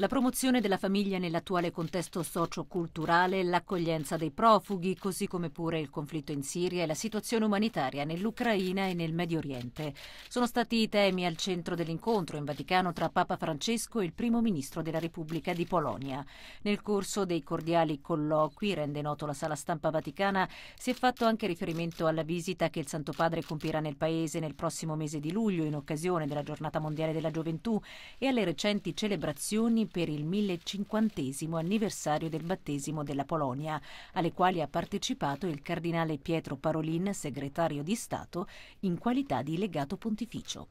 La promozione della famiglia nell'attuale contesto socio-culturale, l'accoglienza dei profughi, così come pure il conflitto in Siria e la situazione umanitaria nell'Ucraina e nel Medio Oriente. Sono stati i temi al centro dell'incontro in Vaticano tra Papa Francesco e il primo ministro della Repubblica di Polonia. Nel corso dei cordiali colloqui, rende noto la sala stampa vaticana, si è fatto anche riferimento alla visita che il Santo Padre compirà nel paese nel prossimo mese di luglio in occasione della Giornata Mondiale della Gioventù e alle recenti celebrazioni per il 1050 anniversario del battesimo della Polonia, alle quali ha partecipato il cardinale Pietro Parolin, segretario di Stato, in qualità di legato pontificio.